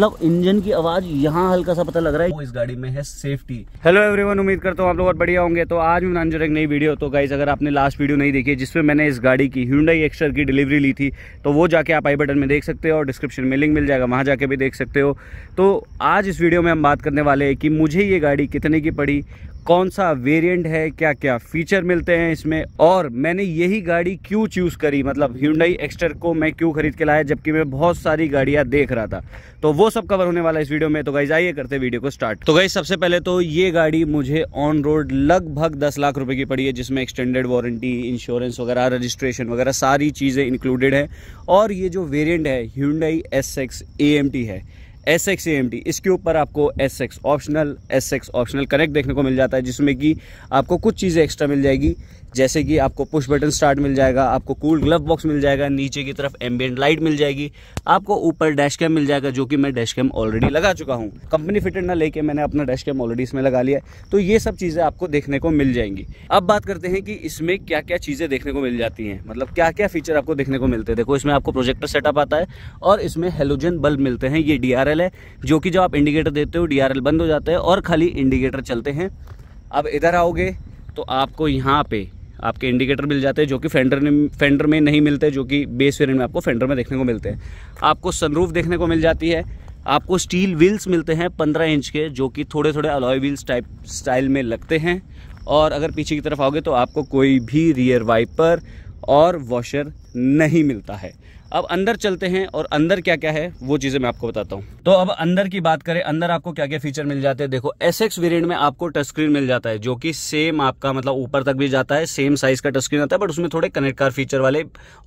मतलब इंजन की आवाज यहाँ हल्का सा पता लग रहा है वो इस गाड़ी में है सेफ्टी हेलो एवरीवन उम्मीद करता हूँ आप लोग बहुत बढ़िया होंगे तो आज मैं बनाने एक नई वीडियो तो गाइज अगर आपने लास्ट वीडियो नहीं देखी जिसमें मैंने इस गाड़ी की ह्यूडाई एक्स्टर की डिलीवरी ली थी तो वो जाके आप आई बटन में देख सकते हो और डिस्क्रिप्शन में लिंक मिल जाएगा वहाँ जाके भी देख सकते हो तो आज इस वीडियो में हम बात करने वाले हैं कि मुझे ये गाड़ी कितने की पड़ी कौन सा वेरिएंट है क्या क्या फीचर मिलते हैं इसमें और मैंने यही गाड़ी क्यों चूज़ करी मतलब ह्यूंडई एक्स्टर को मैं क्यों खरीद के लाया जबकि मैं बहुत सारी गाड़ियाँ देख रहा था तो वो सब कवर होने वाला इस वीडियो में तो गाइज आइए करते वीडियो को स्टार्ट तो गाइज सबसे पहले तो ये गाड़ी मुझे ऑन रोड लगभग दस लाख रुपये की पड़ी है जिसमें एक्सटेंडेड वारंटी इंश्योरेंस वगैरह रजिस्ट्रेशन वगैरह सारी चीज़ें इंक्लूडेड है और ये जो वेरियंट है ह्यूंडई एस एक्स है S X A M T इसके ऊपर आपको S X optional S X optional connect देखने को मिल जाता है जिसमें कि आपको कुछ चीज़ें एक्स्ट्रा मिल जाएगी जैसे कि आपको पुश बटन स्टार्ट मिल जाएगा आपको कूल ग्लव बॉक्स मिल जाएगा नीचे की तरफ एम्बियन लाइट मिल जाएगी आपको ऊपर डैश कैम मिल जाएगा जो कि मैं डैश कैम ऑलरेडी लगा चुका हूँ कंपनी फिटेड ना लेके मैंने अपना डैश कैम ऑलरेडी इसमें लगा लिया तो ये सब चीज़ें आपको देखने को मिल जाएंगी अब बात करते हैं कि इसमें क्या क्या चीज़ें देखने को मिल जाती हैं मतलब क्या क्या फीचर आपको देखने को मिलते हैं देखो इसमें आपको प्रोजेक्टर सेटअप आता है और इसमें हेलोजन बल्ब मिलते हैं ये डी है जो कि जब आप इंडिकेटर देते हो डी बंद हो जाता है और खाली इंडिकेटर चलते हैं अब इधर आओगे तो आपको यहाँ पे आपके इंडिकेटर मिल जाते हैं जो कि फेंडर में फेंडर में नहीं मिलते जो कि बेस वेरियंट में आपको फेंडर में देखने को मिलते हैं आपको सनरूफ देखने को मिल जाती है आपको स्टील व्हील्स मिलते हैं पंद्रह इंच के जो कि थोड़े थोड़े अलॉय व्हील्स टाइप स्टाइल में लगते हैं और अगर पीछे की तरफ आओगे तो आपको कोई भी रियर वाइपर और वॉशर नहीं मिलता है अब अंदर चलते हैं और अंदर क्या क्या है वो चीज़ें मैं आपको बताता हूँ तो अब अंदर की बात करें अंदर आपको क्या क्या फीचर मिल जाते हैं देखो एस एक्स वेरियंट में आपको टच स्क्रीन मिल जाता है जो कि सेम आपका मतलब ऊपर तक भी जाता है सेम साइज का टच स्क्रीन आता है बट उसमें थोड़े कनेक्ट कार फीचर वाले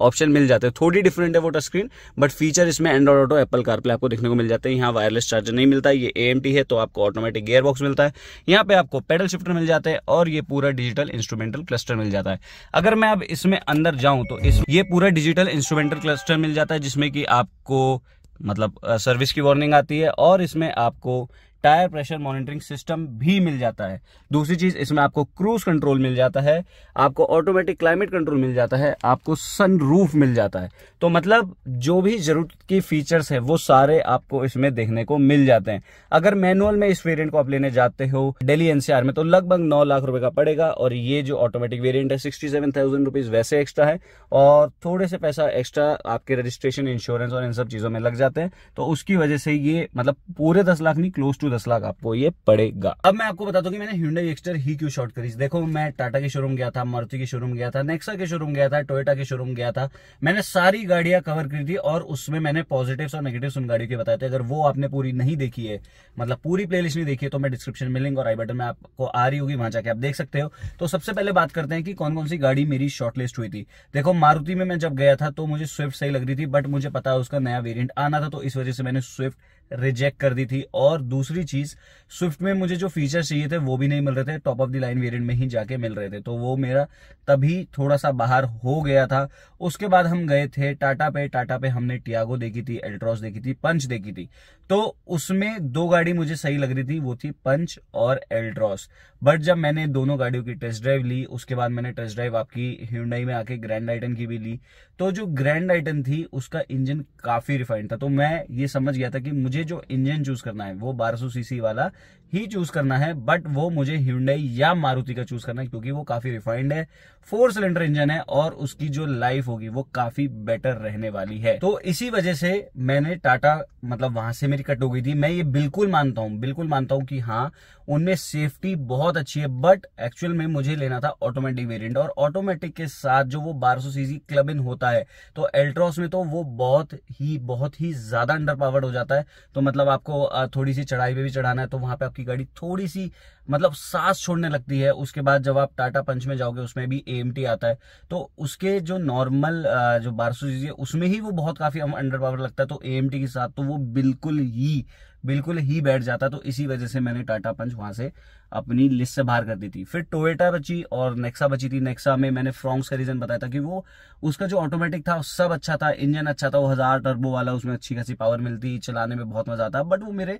ऑप्शन मिल जाते हैं थोड़ी डिफरेंट है वो टच स्क्रीन बट फीचर इसमें एंड्रॉइड ऑटो एप्पल कारप्ले आपको देखने को मिल जाते हैं यहाँ वायरलेस चार्जर नहीं मिलता ये ए है तो आपको ऑटोमेटिक गेयर बॉक्स मिलता है यहाँ पे आपको पेडल शिफ्टर मिल जाते हैं और ये पूरा डिजिटल इंस्ट्रूमेंटल क्लस्टर मिल जाता है अगर मैं अब इसमें अंदर जाऊँ तो ये पूरा डिजिटल इंस्ट्रूमेंटल क्लस्टर बूस्टर मिल जाता है जिसमें कि आपको मतलब सर्विस की वार्निंग आती है और इसमें आपको टायर प्रेशर मॉनिटरिंग सिस्टम भी मिल जाता है दूसरी चीज इसमें आपको क्रूज कंट्रोल मिल जाता है आपको ऑटोमेटिक क्लाइमेट कंट्रोल मिल जाता है आपको सन रूफ मिल जाता है तो मतलब जो भी जरूरत की फीचर्स है वो सारे आपको इसमें देखने को मिल जाते हैं अगर मैनुअल में इस वेरियंट को आप लेने जाते हो डेली एनसीआर में तो लगभग नौ लाख रुपए का पड़ेगा और ये जो ऑटोमेटिक वेरियंट है सिक्सटी सेवन थाउजेंड रुपीज वैसे एक्स्ट्रा है और थोड़े से पैसा एक्स्ट्रा आपके रजिस्ट्रेशन इंश्योरेंस और इन सब चीजों में लग जाते हैं तो उसकी वजह से ये मतलब पूरे दस लाख नहीं क्लोज टू दस लाख आपको ये पड़ेगा अब मैं आपको बता हूँ की मैंने हिंडा एक्सटर ही क्यों शॉर्ट करी देखो मैं टाटा के शोरूम गया था मारुति के शोरूम गया था नेक्सा के शोरूम गया था टोयटा के शोरूम गया था मैंने सारी गाड़ियां कवर करी थी और उसमें मैंने पॉजिटिव और नेगेटिव उन गाड़ियों के बताए थे अगर वो आपने पूरी नहीं देखी है मतलब पूरी प्ले नहीं देखी है तो मैं डिस्क्रिप्शन में लिंक और आई बटन में आपको आ रही होगी वहां जाके आप देख सकते हो तो सबसे पहले बात करते हैं कि कौन कौन सी गाड़ी मेरी शॉर्टलिस्ट हुई थी देखो मारुति में मैं जब गया था तो मुझे स्विफ्ट सही लग रही थी बट मुझे पता है उसका नया वेरिएंट आना था तो इस वजह से मैंने स्विफ्ट रिजेक्ट कर दी थी और दूसरी दूसरी चीज स्विफ्ट में मुझे जो फीचर चाहिए थे वो भी नहीं मिल रहे थे top of the line variant में ही जाके मिल रहे थे तो वो मेरा तभी थोड़ा सा बाहर हो गया था उसके बाद हम गए थे टाटा पे टाटा पे हमने टियागो देखी थी एल्ट्रॉस देखी थी पंच देखी थी तो उसमें दो गाड़ी मुझे सही लग रही थी वो थी पंच और एल्ट्रॉस बट जब मैंने दोनों गाड़ियों की टेस्ट ड्राइव ली उसके बाद मैंने टेस्ट ड्राइव आपकी ह्यूंडई में आके ग्रैंड आइटन की भी ली तो जो ग्रैंड आइटन थी उसका इंजन काफी रिफाइंड था तो मैं ये समझ गया था कि मुझे जो इंजन चूज करना है वो बारह सीसी वाला ही चूज करना है बट वो मुझे हिंडई या मारुति का चूज करना है क्योंकि वो काफी रिफाइंड है फोर सिलेंडर इंजन है और उसकी जो लाइफ होगी वो काफी बेटर रहने वाली है तो इसी वजह से मैंने टाटा मतलब वहां से मेरी कट हो गई थी मैं ये बिल्कुल मानता हूं बिल्कुल मानता हूं कि हाँ उनमें सेफ्टी बहुत अच्छी है बट एक्चुअल में मुझे लेना था ऑटोमेटिक वेरिएंट और ऑटोमेटिक के साथ जो वो 1200 सीसी क्लब इन होता है तो एल्ट्रॉस में तो वो बहुत ही बहुत ही ज्यादा अंडर पावर्ड हो जाता है तो मतलब आपको थोड़ी सी चढ़ाई पे भी चढ़ाना है तो वहां पे आपकी गाड़ी थोड़ी सी मतलब सांस छोड़ने लगती है उसके बाद जब आप टाटा पंच में जाओगे उसमें भी ए आता है तो उसके जो नॉर्मल जो बारह सीसी है उसमें ही वो बहुत काफी अंडर पावर लगता है तो ए के साथ तो वो बिल्कुल ही बिल्कुल ही बैठ जाता तो इसी वजह से मैंने टाटा पंच वहां से अपनी लिस्ट से बाहर कर दी थी फिर टोएटा बची और नेक्सा बची थी नेक्सा में मैंने फ्रॉन्ग्स का रीजन बताया था कि वो उसका जो ऑटोमेटिक था सब अच्छा था इंजन अच्छा था वो हजार टर्बो वाला उसमें अच्छी खासी पावर मिलती चलाने में बहुत मजा आता बट वो मेरे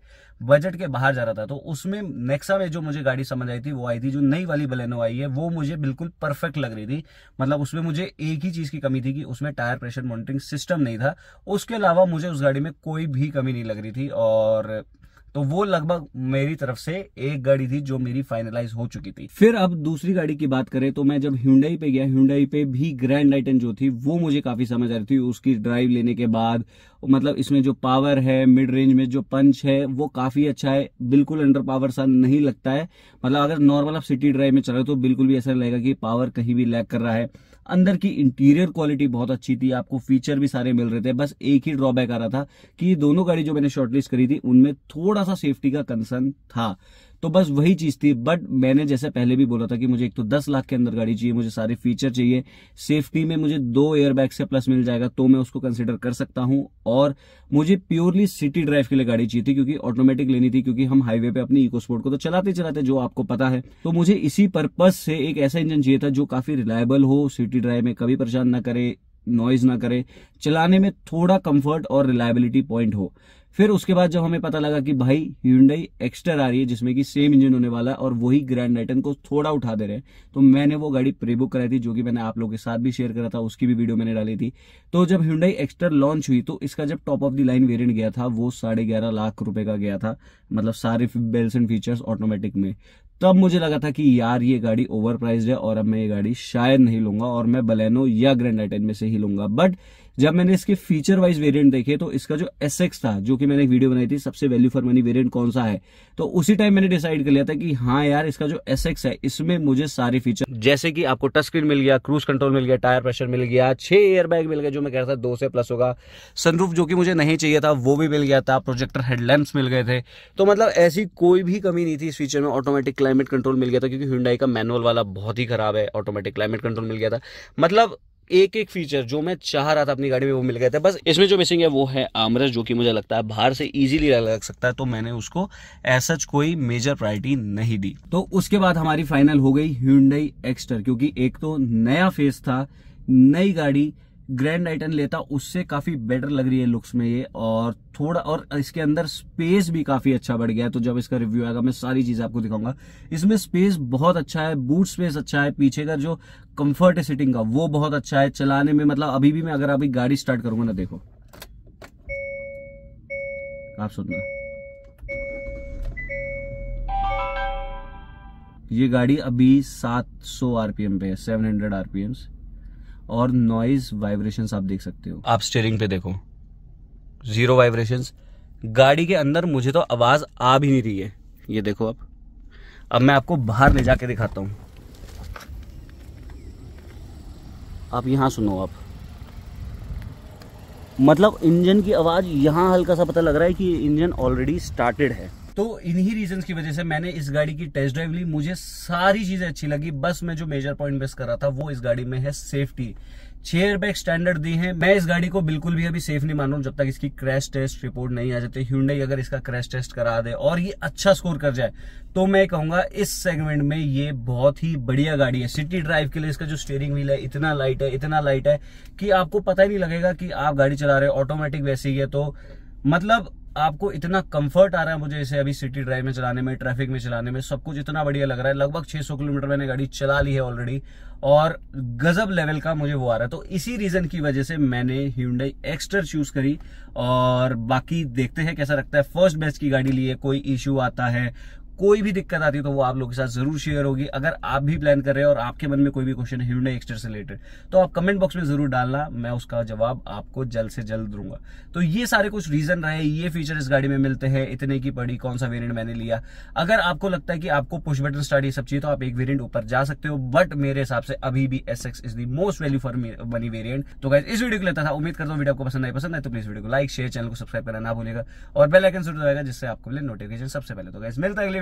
बजट के बाहर जा रहा था तो उसमें नेक्सा में जो मुझे गाड़ी समझ आई थी वो आई थी जो नई वाली बलेनो आई है वो मुझे बिल्कुल परफेक्ट लग रही थी मतलब उसमें मुझे एक ही चीज की कमी थी कि उसमें टायर प्रेशर मॉनिटरिंग सिस्टम नहीं था उसके अलावा मुझे उस गाड़ी में कोई भी कमी नहीं लग रही थी और तो वो लगभग मेरी तरफ से एक गाड़ी थी जो मेरी फाइनलाइज हो चुकी थी फिर अब दूसरी गाड़ी की बात करें तो मैं जब हिंडई पे गया हिंडई पे भी ग्रैंड लाइटन जो थी वो मुझे काफी समझ आ रही थी उसकी ड्राइव लेने के बाद मतलब इसमें जो पावर है मिड रेंज में जो पंच है वो काफी अच्छा है बिल्कुल अंडर पावर सा नहीं लगता है मतलब अगर नॉर्मल आप सिटी ड्राइव में चल रहे हो तो बिल्कुल भी ऐसा लगेगा कि पावर कहीं भी लैक कर रहा है अंदर की इंटीरियर क्वालिटी बहुत अच्छी थी आपको फीचर भी सारे मिल रहे थे बस एक ही ड्रॉबैक आ रहा था कि दोनों गाड़ी जो मैंने शॉर्टलिस्ट करी थी उनमें थोड़ा सा सेफ्टी का कंसर्न था तो बस वही चीज थी बट मैंने जैसे पहले भी बोला था कि मुझे एक तो दस लाख के अंदर गाड़ी चाहिए मुझे सारे फीचर चाहिए सेफ्टी में मुझे दो एयरबैग से प्लस मिल जाएगा तो मैं उसको कंसिडर कर सकता हूं और मुझे प्योरली सिटी ड्राइव के लिए गाड़ी चाहिए थी क्योंकि ऑटोमेटिक लेनी थी क्योंकि हम हाईवे पे अपनी इको स्पोर्ट को तो चलाते चलाते जो आपको पता है तो मुझे इसी पर्पज से एक ऐसा इंजन चाहिए था जो काफी रिलायबल हो सिटी ड्राइव में कभी परेशान ना करे नॉइज ना करे चलाने में थोड़ा कंफर्ट और रिलायबिलिटी पॉइंट हो फिर उसके बाद जब हमें पता लगा कि भाई ह्यूंडई एक्स्टर आ रही है जिसमें कि सेम इंजन होने वाला है और वही ग्रैंड नाइटन को थोड़ा उठा दे रहे हैं तो मैंने वो गाड़ी प्री बुक कराई थी जो कि मैंने आप लोगों के साथ भी शेयर करा था उसकी भी वीडियो मैंने डाली थी तो जब ह्यूंडई एक्स्टर लॉन्च हुई तो इसका जब top of the line variant गया था वो साढ़े लाख रुपए का गया था मतलब सारे बेल्स एंड फीचर्स ऑटोमेटिक में तब मुझे लगा था कि यार ये गाड़ी ओवर है और अब मैं ये गाड़ी शायद नहीं लूंगा और मैं बलेनो या ग्रैंड आइटन में से ही लूंगा बट जब मैंने इसके फीचर वाइज वेरिएंट देखे तो इसका जो एस था जो कि मैंने एक वीडियो बनाई थी सबसे वैल्यू फॉर मनी वेरिएंट कौन सा है तो उसी टाइम मैंने डिसाइड कर लिया था कि हाँ यार इसका जो एस है इसमें मुझे सारे फीचर जैसे कि आपको टच स्क्रीन मिल गया क्रूज कंट्रोल मिल गया टायर प्रेशर मिल गया छह एयरबैग मिल गया जो मैं कह रहा था दो से प्लस होगा सनरूफ जो कि मुझे नहीं चाहिए था वो भी मिल गया था प्रोजेक्टर हेडलैम्प मिल गए थे तो मतलब ऐसी कोई भी कमी नहीं थी इस फीचर में ऑटोमेटिक क्लाइमेट कंट्रोल मिल गया था क्योंकि हिंडाई का मैनुअल वाला बहुत ही खराब है ऑटोमेटिक क्लाइमेट कंट्रोल मिल गया था मतलब एक एक फीचर जो मैं चाह रहा था अपनी गाड़ी में वो मिल गए थे बस इसमें जो मिसिंग है वो है आमरस जो कि मुझे लगता है बाहर से इजीली लग सकता है तो मैंने उसको ऐसा कोई मेजर प्रायोरिटी नहीं दी तो उसके बाद हमारी फाइनल हो गई ह्यूंडई एक्स्टर क्योंकि एक तो नया फेस था नई गाड़ी ग्रैंड आइटन लेता उससे काफी बेटर लग रही है लुक्स में ये और थोड़ा और इसके अंदर स्पेस भी काफी अच्छा बढ़ गया है तो जब इसका रिव्यू आएगा मैं सारी चीज आपको दिखाऊंगा इसमें स्पेस बहुत अच्छा है बूट स्पेस अच्छा है पीछे का जो कंफर्ट है सिटिंग का वो बहुत अच्छा है चलाने में मतलब अभी भी मैं अगर अभी गाड़ी स्टार्ट करूंगा ना देखो आप सुनना ये गाड़ी अभी 700 आरपीएम पे है 700 आरपीएम्स और नॉइज वाइब्रेशन आप देख सकते हो आप स्टेयरिंग पे देखो जीरो वाइब्रेशन गाड़ी के अंदर मुझे तो आवाज आ भी नहीं रही है ये देखो आप अब मैं आपको बाहर ले जाके दिखाता हूँ आप यहाँ सुनो आप मतलब इंजन की आवाज़ यहाँ हल्का सा पता लग रहा है कि इंजन ऑलरेडी स्टार्टेड है तो इन्हीं रीजन की वजह से मैंने इस गाड़ी की टेस्ट ड्राइव ली मुझे सारी चीजें अच्छी लगी बस मैं जो मेजर पॉइंट बेस कर रहा था वो इस गाड़ी में है सेफ्टी चेयर बैग स्टैंडर्ड दी है मैं इस गाड़ी को बिल्कुल भी अभी सेफ नहीं मान रहा हूं जब तक इसकी क्रैश टेस्ट रिपोर्ट नहीं आ जाती ह्यूंडई अगर इसका क्रैश टेस्ट करा दे और ये अच्छा स्कोर कर जाए तो मैं कहूंगा इस सेगमेंट में ये बहुत ही बढ़िया गाड़ी है सिटी ड्राइव के लिए इसका जो स्टेयरिंग व्हील है इतना लाइट है इतना लाइट है कि आपको पता ही नहीं लगेगा कि आप गाड़ी चला रहे हो ऑटोमेटिक वैसी है तो मतलब आपको इतना कंफर्ट आ रहा है मुझे इसे अभी सिटी ड्राइव में चलाने में ट्रैफिक में चलाने में सब कुछ इतना बढ़िया लग रहा है लगभग 600 किलोमीटर मैंने गाड़ी चला ली है ऑलरेडी और गजब लेवल का मुझे वो आ रहा है तो इसी रीजन की वजह से मैंने ह्यूडई एक्स्टर चूज करी और बाकी देखते हैं कैसा रखता है फर्स्ट बेस्ट की गाड़ी लिए कोई इश्यू आता है कोई भी दिक्कत आती है तो वो आप लोगों के साथ जरूर शेयर होगी अगर आप भी प्लान कर रहे हैं और आपके मन में कोई भी क्वेश्चन है एक्सटर से रिलेटेड तो आप कमेंट बॉक्स में जरूर डालना मैं उसका जवाब आपको जल्द से जल्द दूंगा तो ये सारे कुछ रीजन रहे ये फीचर इस गाड़ी में मिलते हैं इतने की पड़ी कौन सा वेरियंट मैंने लिया अगर आपको लगता है कि आपको पुष बटन स्टार्ट ये सब चाहिए तो आप एक वेरियंट ऊपर जा सकते हो बट मेरे हिसाब से अभी भी S X is the most value for money variant तो गाइज इस वीडियो को लेता था उम्मीद करता हूँ वीडियो आपको पसंद आई पसंद है तो प्लीज वीडियो को लाइक शेयर चैनल को सब्सक्राइब करना ना भूलेगा और बेलाइकन जरूर आएगा जिससे आपको मिले नोटिफिकेशन सबसे पहले तो गाइज मिलता है